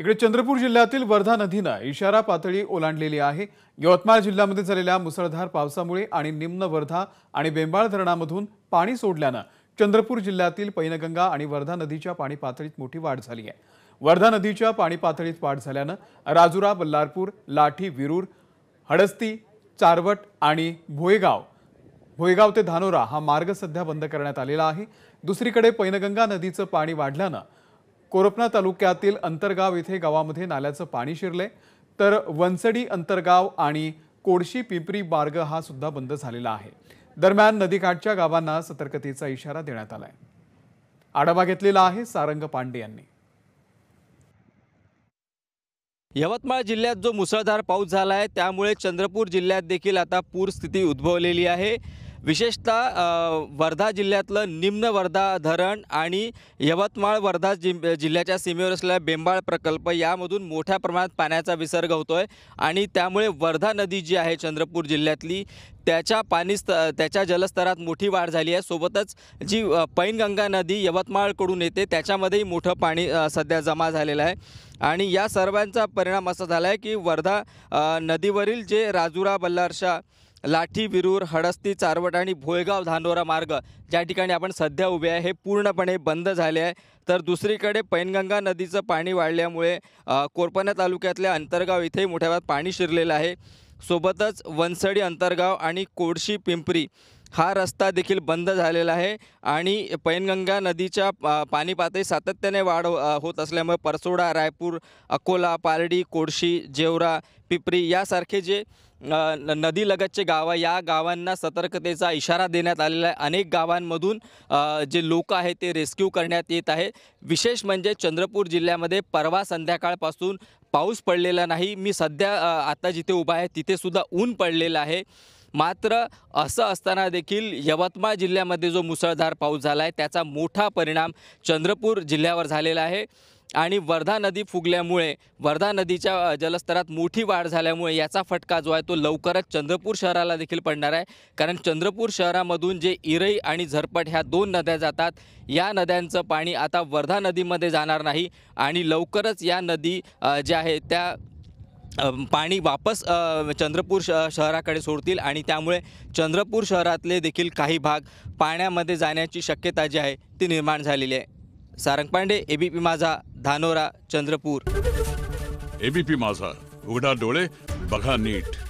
इकडे चंद्रपूर जिल्ह्यातील वर्धा नदीनं इशारा पातळी ओलांडलेली आहे यवतमाळ जिल्ह्यामध्ये झालेल्या मुसळधार पावसामुळे आणि निम्न वर्धा आणि बेंबाळ धरणामधून पाणी सोडल्यानं चंद्रपूर जिल्ह्यातील पैनगंगा आणि वर्धा नदीच्या पाणी पातळीत मोठी वाढ झाली आहे वर्धा नदीच्या पाणी पातळीत वाढ झाल्यानं राजुरा बल्लारपूर लाठी विरूर हडस्ती चारवट आणि भोयगाव भोयगाव ते धानोरा हा मार्ग सध्या बंद करण्यात आलेला आहे दुसरीकडे पैनगंगा नदीचं पाणी वाढल्यानं कोरपणा तालुक्यातील अंतरगाव इथे गावामध्ये नाल्याचं पाणी शिरले तर वनसडी अंतरगाव आणि कोडशी पिपरी मार्ग हा सुद्धा बंद झालेला आहे दरम्यान नदीकाठच्या गावांना सतर्कतेचा इशारा देण्यात आलाय आढावा घेतलेला आहे सारंग पांडे यांनी यवतमाळ जिल्ह्यात जो मुसळधार पाऊस झाला आहे त्यामुळे चंद्रपूर जिल्ह्यात देखील आता पूरस्थिती उद्भवलेली आहे विशेषतः वर्धा जिल्ह्यातलं निम्न वर्धा धरण आणि यवतमाळ वर्धा जि जिल्ह्याच्या सीमेवर असलेला बेंबाळ प्रकल्प यामधून मोठ्या प्रमाणात पाण्याचा विसर्ग होतो आहे आणि त्यामुळे वर्धा नदी जी आहे चंद्रपूर जिल्ह्यातली त्याच्या पाणीस्त त्याच्या जलस्तरात मोठी वाढ झाली आहे सोबतच जी पैनगंगा नदी यवतमाळकडून येते त्याच्यामध्येही मोठं पाणी सध्या जमा झालेलं आहे आणि या सर्वांचा परिणाम असा झाला आहे की वर्धा नदीवरील जे राजुरा बल्लारशा लाठी विरूर हडस्ती चारवट आणि भोयगाव धानोरा मार्ग ज्या ठिकाणी आपण सध्या उभे आहे हे पूर्णपणे बंद झाले आहे तर दुसरीकडे पैनगंगा नदीचं पाणी वाढल्यामुळे कोरपाना तालुक्यातल्या अंतरगाव इथेही मोठ्या भागात पाणी शिरलेलं आहे सोबतच वनसडी अंतरगाव आणि कोडशी पिंपरी हा रस्ता देखील बंद झालेला आहे आणि पैनगंगा नदीच्या पाणी पातळी सातत्याने वाढ होत असल्यामुळे परसोडा रायपूर अकोला पारडी कोडशी जेवरा पिपरी यासारखे जे नदीलगतचे आहे या गावांना सतर्कतेचा इशारा देण्यात आलेला आहे अनेक गावांमधून जे लोक आहेत ते रेस्क्यू करण्यात येत आहे विशेष म्हणजे चंद्रपूर जिल्ह्यामध्ये परवा संध्याकाळपासून पाऊस पडलेला नाही मी सध्या आता जिथे उभा आहे तिथेसुद्धा ऊन पडलेलं आहे मात्र असं असताना देखील यवतमाळ जिल्ह्यामध्ये जो मुसळधार पाऊस झाला आहे त्याचा मोठा परिणाम चंद्रपूर जिल्ह्यावर झालेला आहे आणि वर्धा नदी फुगल्यामुळे वर्धा नदीच्या जलस्तरात मोठी वाढ झाल्यामुळे याचा फटका जो आहे तो लवकरच चंद्रपूर शहराला देखील पडणार आहे कारण चंद्रपूर शहरामधून जे इरई आणि झरपट ह्या दोन नद्या जातात या नद्यांचं पाणी आता वर्धा नदीमध्ये जाणार नाही आणि लवकरच या नदी ज्या आहे त्या पाणी वापस चंद्रपूर श शहराकडे सोडतील आणि त्यामुळे चंद्रपूर शहरातले देखील काही भाग पाण्यामध्ये जाण्याची शक्यता जी आहे ती निर्माण झालेली आहे सारंग पांडे एबीपी माझा धानोरा चंद्रपूर एबीपी माझा उघडा डोळे बघा नीट